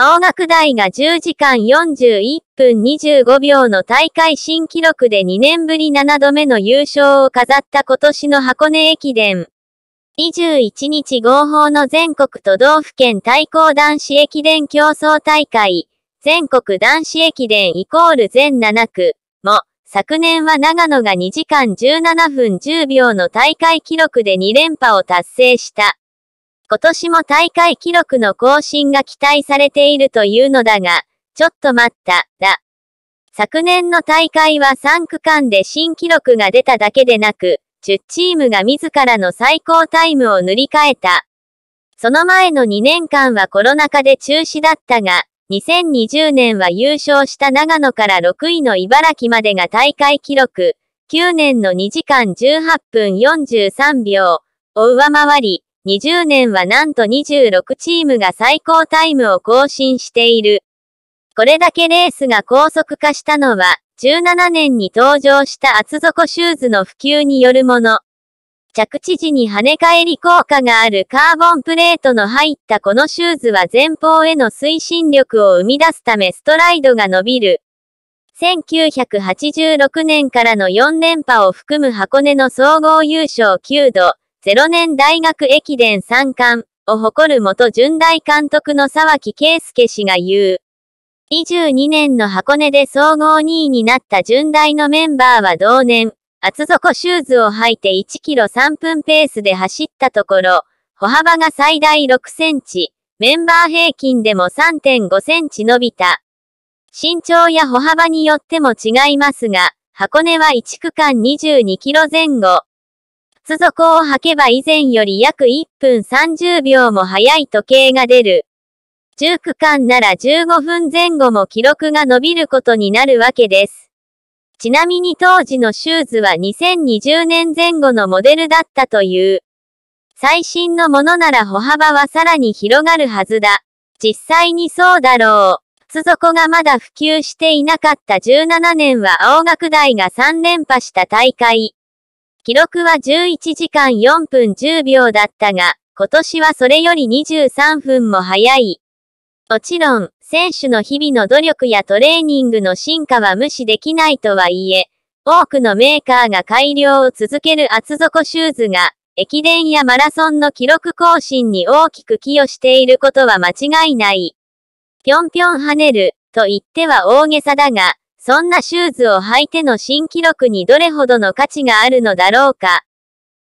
青学大が10時間41分25秒の大会新記録で2年ぶり7度目の優勝を飾った今年の箱根駅伝。21日合法の全国都道府県対抗男子駅伝競争大会、全国男子駅伝イコール全7区も、昨年は長野が2時間17分10秒の大会記録で2連覇を達成した。今年も大会記録の更新が期待されているというのだが、ちょっと待った、だ。昨年の大会は3区間で新記録が出ただけでなく、10チームが自らの最高タイムを塗り替えた。その前の2年間はコロナ禍で中止だったが、2020年は優勝した長野から6位の茨城までが大会記録、9年の2時間18分43秒を上回り、20年はなんと26チームが最高タイムを更新している。これだけレースが高速化したのは、17年に登場した厚底シューズの普及によるもの。着地時に跳ね返り効果があるカーボンプレートの入ったこのシューズは前方への推進力を生み出すためストライドが伸びる。1986年からの4連覇を含む箱根の総合優勝9度、0年大学駅伝3冠を誇る元巡大監督の沢木圭介氏が言う。22年の箱根で総合2位になった巡大のメンバーは同年、厚底シューズを履いて1キロ3分ペースで走ったところ、歩幅が最大6センチ、メンバー平均でも3.5センチ伸びた。身長や歩幅によっても違いますが、箱根は1区間22キロ前後、靴底を履けば以前より約1分30秒も早い時計が出る。10区間なら15分前後も記録が伸びることになるわけです。ちなみに当時のシューズは2020年前後のモデルだったという。最新のものなら歩幅はさらに広がるはずだ。実際にそうだろう。靴底がまだ普及していなかった17年は青学大が3連覇した大会。記録は11時間4分10秒だったが、今年はそれより23分も早い。もちろん、選手の日々の努力やトレーニングの進化は無視できないとはいえ、多くのメーカーが改良を続ける厚底シューズが、駅伝やマラソンの記録更新に大きく寄与していることは間違いない。ぴょんぴょん跳ねる、と言っては大げさだが、そんなシューズを履いての新記録にどれほどの価値があるのだろうか。